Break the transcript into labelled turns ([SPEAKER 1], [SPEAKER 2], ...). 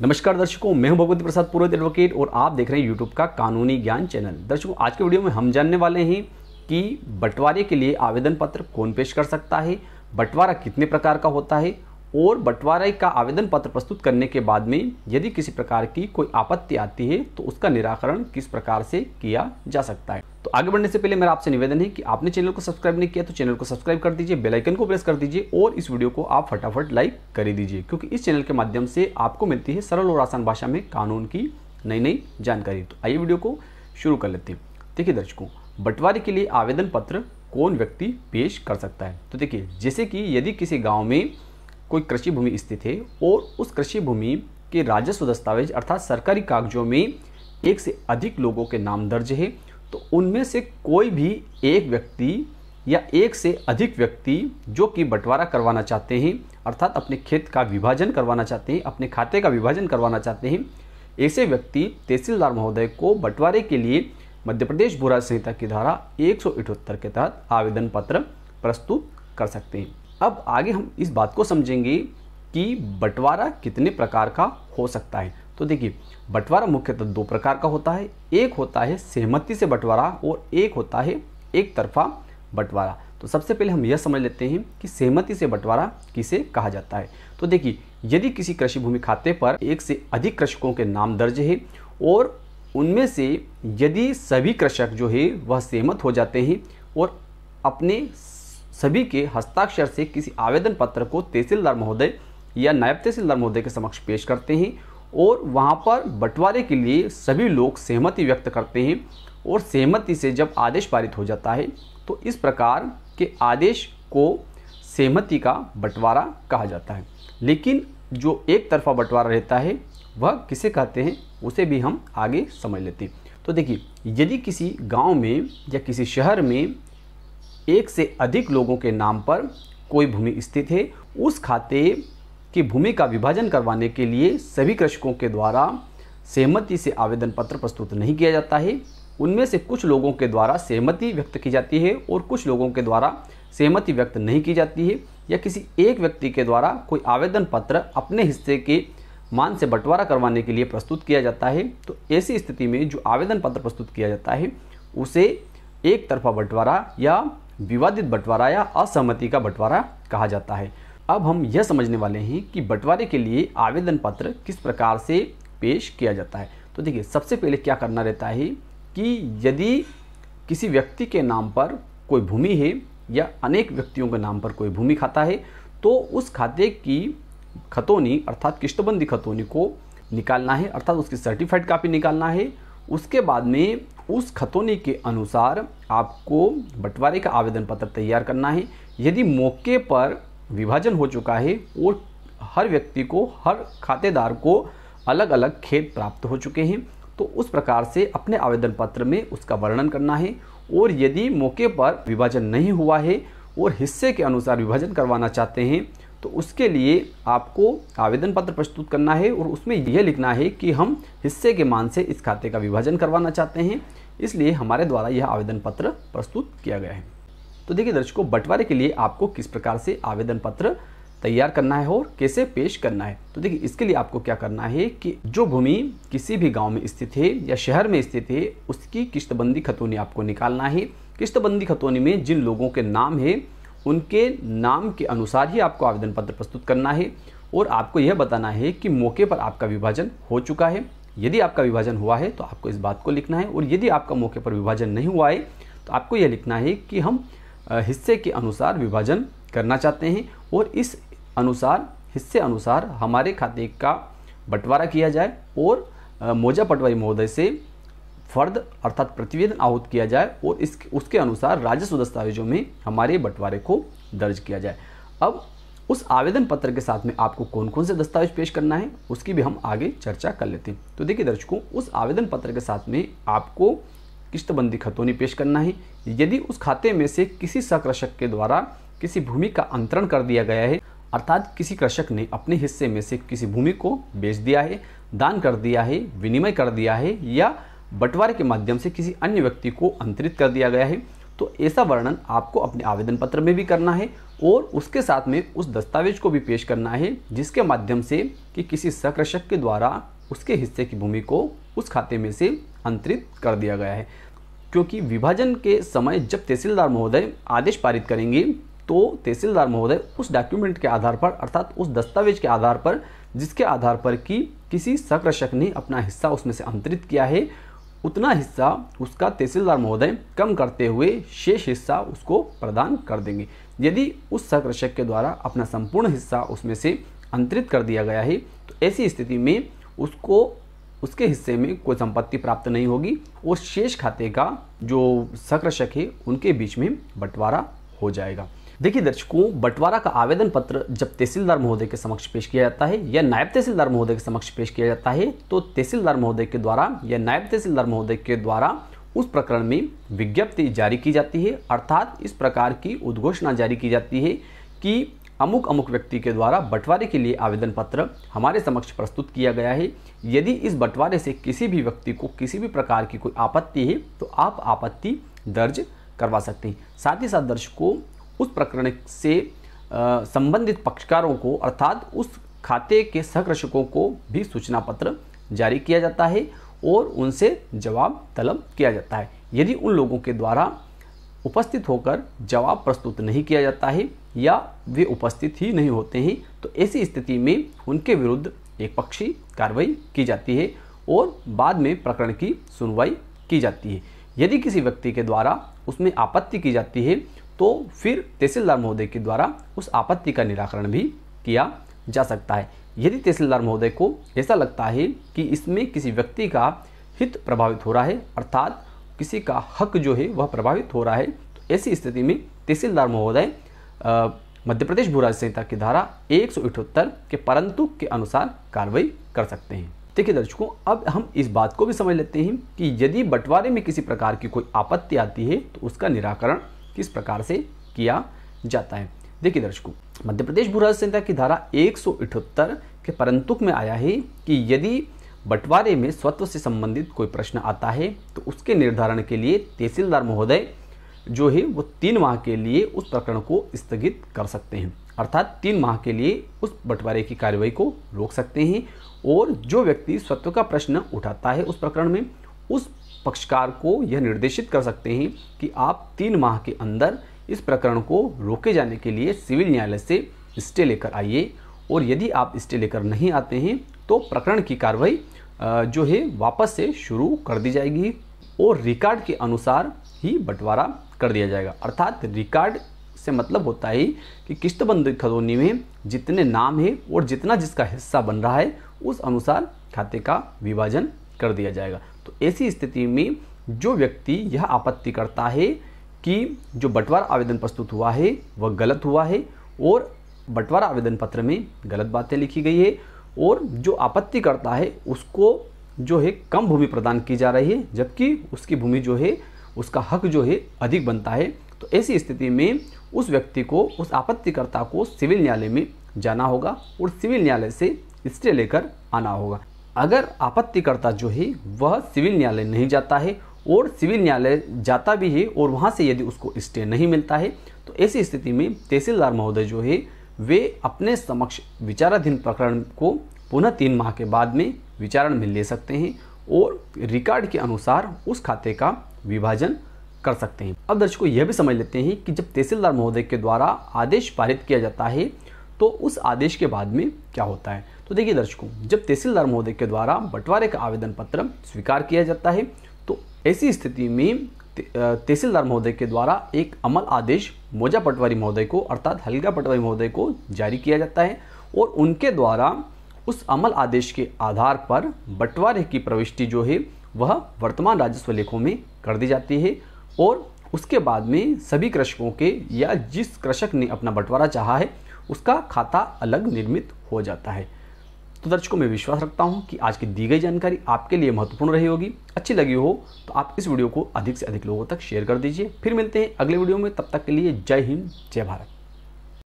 [SPEAKER 1] नमस्कार दर्शकों मैं हूं भगवती प्रसाद पुरोहित एडवोकेट और आप देख रहे हैं यूट्यूब का कानूनी ज्ञान चैनल दर्शकों आज के वीडियो में हम जानने वाले हैं कि बंटवारे के लिए आवेदन पत्र कौन पेश कर सकता है बंटवारा कितने प्रकार का होता है और बंटवारे का आवेदन पत्र प्रस्तुत करने के बाद में यदि किसी प्रकार की कोई आपत्ति आती है तो उसका निराकरण किस प्रकार से किया जा सकता है तो आगे बढ़ने से पहले मेरा आपसे निवेदन है कि आपने चैनल को सब्सक्राइब नहीं किया तो चैनल को सब्सक्राइब कर दीजिए बेल आइकन को प्रेस कर दीजिए और इस वीडियो को आप फटाफट लाइक कर दीजिए क्योंकि इस चैनल के माध्यम से आपको मिलती है सरल और आसान भाषा में कानून की नई नई जानकारी तो आइए वीडियो को शुरू कर लेते हैं देखिए दर्शकों बंटवारे के लिए आवेदन पत्र कौन व्यक्ति पेश कर सकता है तो देखिए जैसे कि यदि किसी गाँव में कोई कृषि भूमि स्थित है और उस कृषि भूमि के राजस्व दस्तावेज अर्थात सरकारी कागजों में एक से अधिक लोगों के नाम दर्ज है तो उनमें से कोई भी एक व्यक्ति या एक से अधिक व्यक्ति जो कि बंटवारा करवाना चाहते हैं अर्थात अपने खेत का विभाजन करवाना चाहते हैं अपने खाते का विभाजन करवाना चाहते हैं ऐसे व्यक्ति तहसीलदार महोदय को बंटवारे के लिए मध्य प्रदेश भूरा संहिता की धारा एक के तहत आवेदन पत्र प्रस्तुत कर सकते हैं अब आगे हम इस बात को समझेंगे कि बंटवारा कितने प्रकार का हो सकता है तो देखिए बंटवारा मुख्यतः दो प्रकार का होता है एक होता है सहमति से बंटवारा और एक होता है एक तरफा बंटवारा तो सबसे पहले हम यह समझ लेते हैं कि सहमति से बंटवारा किसे कहा जाता है तो देखिए यदि किसी कृषि भूमि खाते पर एक से अधिक कृषकों के नाम दर्ज है और उनमें से यदि सभी कृषक जो है वह सहमत हो जाते हैं और अपने सभी के हस्ताक्षर से किसी आवेदन पत्र को तहसीलदार महोदय या नायब तहसीलदार महोदय के समक्ष पेश करते हैं और वहाँ पर बंटवारे के लिए सभी लोग सहमति व्यक्त करते हैं और सहमति से जब आदेश पारित हो जाता है तो इस प्रकार के आदेश को सहमति का बंटवारा कहा जाता है लेकिन जो एक तरफा बंटवारा रहता है वह किसे कहते हैं उसे भी हम आगे समझ लेते हैं तो देखिए यदि किसी गांव में या किसी शहर में एक से अधिक लोगों के नाम पर कोई भूमि स्थित है उस खाते की भूमि का विभाजन करवाने के लिए सभी कृषकों के द्वारा सहमति से आवेदन पत्र प्रस्तुत नहीं किया जाता है उनमें से कुछ लोगों के द्वारा सहमति व्यक्त की जाती है और कुछ लोगों के द्वारा सहमति व्यक्त नहीं की जाती है या किसी एक व्यक्ति के द्वारा कोई आवेदन पत्र अपने हिस्से के मान से बंटवारा करवाने के लिए प्रस्तुत किया जाता है तो ऐसी स्थिति में जो आवेदन पत्र प्रस्तुत किया जाता है उसे एक तरफा बंटवारा या विवादित बंटवारा या असहमति का बंटवारा कहा जाता है अब हम यह समझने वाले हैं कि बंटवारे के लिए आवेदन पत्र किस प्रकार से पेश किया जाता है तो देखिए सबसे पहले क्या करना रहता है कि यदि किसी व्यक्ति के नाम पर कोई भूमि है या अनेक व्यक्तियों के नाम पर कोई भूमि खाता है तो उस खाते की खतौनी अर्थात किश्तबंदी खतौनी को निकालना है अर्थात उसकी सर्टिफाइड कापी निकालना है उसके बाद में उस खतौनी के अनुसार आपको बंटवारे का आवेदन पत्र तैयार करना है यदि मौके पर विभाजन हो चुका है और हर व्यक्ति को हर खातेदार को अलग अलग खेत प्राप्त हो चुके हैं तो उस प्रकार से अपने आवेदन पत्र में उसका वर्णन करना है और यदि मौके पर विभाजन नहीं हुआ है और हिस्से के अनुसार विभाजन करवाना चाहते हैं तो उसके लिए आपको आवेदन पत्र प्रस्तुत करना है और उसमें यह लिखना है कि हम हिस्से के मान से इस खाते का विभाजन करवाना चाहते हैं इसलिए हमारे द्वारा यह आवेदन पत्र प्रस्तुत किया गया है तो देखिए दर्शकों बंटवारे के लिए आपको किस प्रकार से आवेदन पत्र तैयार करना है और कैसे पेश करना है तो देखिए इसके लिए आपको क्या करना है कि जो भूमि किसी भी गांव में स्थित है या शहर में स्थित है उसकी किश्तबंदी खतौनी आपको निकालना है किश्तबंदी खतौनी में जिन लोगों के नाम है उनके नाम के अनुसार ही आपको आवेदन पत्र प्रस्तुत करना है और आपको यह बताना है कि मौके पर आपका विभाजन हो चुका है यदि आपका विभाजन हुआ है तो आपको इस बात को लिखना है और यदि आपका मौके पर विभाजन नहीं हुआ है तो आपको यह लिखना है कि हम हिस्से के अनुसार विभाजन करना चाहते हैं और इस अनुसार हिस्से अनुसार हमारे खाते का बंटवारा किया जाए और मोजा पटवारी महोदय से फर्द अर्थात प्रतिवेदन आहूत किया जाए और इस उसके अनुसार राजस्व दस्तावेजों में हमारे बंटवारे को दर्ज किया जाए अब उस आवेदन पत्र के साथ में आपको कौन कौन से दस्तावेज पेश करना है उसकी भी हम आगे चर्चा कर लेते हैं तो देखिए दर्शकों उस आवेदन पत्र के साथ में आपको किश्तबंदी खतौनी पेश करना है यदि उस खाते में से किसी सकृषक के द्वारा किसी भूमि का अंतरण कर दिया गया है अर्थात किसी कृषक ने अपने हिस्से में से किसी भूमि को बेच दिया है दान कर दिया है विनिमय कर दिया है या बंटवारे के माध्यम से किसी अन्य व्यक्ति को अंतरित कर दिया गया है तो ऐसा वर्णन आपको अपने आवेदन पत्र में भी करना है और उसके साथ में उस दस्तावेज को भी पेश करना है जिसके माध्यम से कि किसी सकर्षक के द्वारा उसके हिस्से की भूमि को उस खाते में से अंतरित कर दिया गया है क्योंकि विभाजन के समय जब तहसीलदार महोदय आदेश पारित करेंगे तो तहसीलदार महोदय उस डॉक्यूमेंट के आधार पर अर्थात उस दस्तावेज के आधार पर जिसके आधार पर कि किसी सकर्षक ने अपना हिस्सा उसमें से अंतरित किया है उतना हिस्सा उसका तहसीलदार महोदय कम करते हुए शेष हिस्सा उसको प्रदान कर देंगे यदि उस सकृषक के द्वारा अपना संपूर्ण हिस्सा उसमें से अंतरित कर दिया गया है तो ऐसी स्थिति में उसको उसके हिस्से में कोई संपत्ति प्राप्त नहीं होगी वो शेष खाते का जो सकृषक है उनके बीच में बंटवारा हो जाएगा देखिए दर्शकों बंटवारा का आवेदन पत्र जब तहसीलदार महोदय के समक्ष पेश किया जाता है या नायब तहसीलदार महोदय के समक्ष पेश किया जाता है तो तहसीलदार महोदय के द्वारा या नायब तहसीलदार महोदय के द्वारा उस प्रकरण में विज्ञप्ति जारी की जाती है अर्थात इस प्रकार की उद्घोषणा जारी की जाती है कि अमुक अमुक व्यक्ति के द्वारा बंटवारे के लिए आवेदन पत्र हमारे समक्ष प्रस्तुत किया गया है यदि इस बंटवारे से किसी भी व्यक्ति को किसी भी प्रकार की कोई आपत्ति है तो आप आपत्ति दर्ज करवा सकते हैं साथ ही साथ दर्शकों उस प्रकरण से संबंधित पक्षकारों को अर्थात उस खाते के सहकृषकों को भी सूचना पत्र जारी किया जाता है और उनसे जवाब तलब किया जाता है यदि उन लोगों के द्वारा उपस्थित होकर जवाब प्रस्तुत नहीं किया जाता है या वे उपस्थित ही नहीं होते हैं तो ऐसी स्थिति में उनके विरुद्ध एक पक्षी कार्रवाई की जाती है और बाद में प्रकरण की सुनवाई की जाती है यदि किसी व्यक्ति के द्वारा उसमें आपत्ति की जाती है तो फिर तहसीलदार महोदय के द्वारा उस आपत्ति का निराकरण भी किया जा सकता है यदि तहसीलदार महोदय को ऐसा लगता है कि इसमें किसी व्यक्ति का हित प्रभावित हो रहा है अर्थात किसी का हक जो है वह प्रभावित हो रहा है तो ऐसी स्थिति में तहसीलदार महोदय मध्य प्रदेश भू राज्य संहिता की धारा एक के परंतु के अनुसार कार्रवाई कर सकते हैं देखिए दर्शकों अब हम इस बात को भी समझ लेते हैं कि यदि बंटवारे में किसी प्रकार की कोई आपत्ति आती है तो उसका निराकरण किस प्रकार से किया जाता है देखिए दर्शकों मध्य प्रदेश भू राजस्व संहिता की धारा एक के परंतुक में आया है कि यदि बंटवारे में स्वत्व से संबंधित कोई प्रश्न आता है तो उसके निर्धारण के लिए तहसीलदार महोदय जो है वो तीन माह के लिए उस प्रकरण को स्थगित कर सकते हैं अर्थात तीन माह के लिए उस बंटवारे की कार्रवाई को रोक सकते हैं और जो व्यक्ति स्वत्व का प्रश्न उठाता है उस प्रकरण में उस पक्षकार को यह निर्देशित कर सकते हैं कि आप तीन माह के अंदर इस प्रकरण को रोके जाने के लिए सिविल न्यायालय से स्टे लेकर आइए और यदि आप स्टे लेकर नहीं आते हैं तो प्रकरण की कार्रवाई जो है वापस से शुरू कर दी जाएगी और रिकॉर्ड के अनुसार ही बंटवारा कर दिया जाएगा अर्थात रिकॉर्ड से मतलब होता है कि किश्तबंद खजौनी में जितने नाम है और जितना जिसका हिस्सा बन रहा है उस अनुसार खाते का विभाजन कर दिया जाएगा तो ऐसी स्थिति में जो व्यक्ति यह आपत्ति करता है कि जो बंटवारा आवेदन प्रस्तुत हुआ है वह गलत हुआ है और बंटवारा आवेदन पत्र में गलत बातें लिखी गई है और जो आपत्ति करता है उसको जो है कम भूमि प्रदान की जा रही है जबकि उसकी भूमि जो है उसका हक जो है अधिक बनता है तो ऐसी स्थिति में उस व्यक्ति को उस आपत्तिकर्ता को सिविल न्यायालय में जाना होगा और सिविल न्यायालय से स्टे लेकर आना होगा अगर आपत्तिकर्ता जो है वह सिविल न्यायालय नहीं जाता है और सिविल न्यायालय जाता भी है और वहाँ से यदि उसको स्टे नहीं मिलता है तो ऐसी स्थिति में तहसीलदार महोदय जो है वे अपने समक्ष विचाराधीन प्रकरण को पुनः तीन माह के बाद में विचारण में ले सकते हैं और रिकॉर्ड के अनुसार उस खाते का विभाजन कर सकते हैं अब दर्शकों यह भी समझ लेते हैं कि जब तहसीलदार महोदय के द्वारा आदेश पारित किया जाता है तो उस आदेश के बाद में क्या होता है तो देखिए दर्शकों जब तहसीलदार महोदय के द्वारा बंटवारे का आवेदन पत्र स्वीकार किया जाता है तो ऐसी स्थिति में तहसीलदार महोदय के द्वारा एक अमल आदेश मोजा पटवारी महोदय को अर्थात हल्का पटवारी महोदय को जारी किया जाता है और उनके द्वारा उस अमल आदेश के आधार पर बंटवारे की प्रविष्टि जो है वह वर्तमान राजस्व लेखों में कर दी जाती है और उसके बाद में सभी कृषकों के या जिस कृषक ने अपना बंटवारा चाहा है उसका खाता अलग निर्मित हो जाता है तो दर्शकों मैं विश्वास रखता हूँ कि आज की दी गई जानकारी आपके लिए महत्वपूर्ण रही होगी अच्छी लगी हो तो आप इस वीडियो को अधिक से अधिक लोगों तक शेयर कर दीजिए फिर मिलते हैं अगले वीडियो में तब तक के लिए जय हिंद जय भारत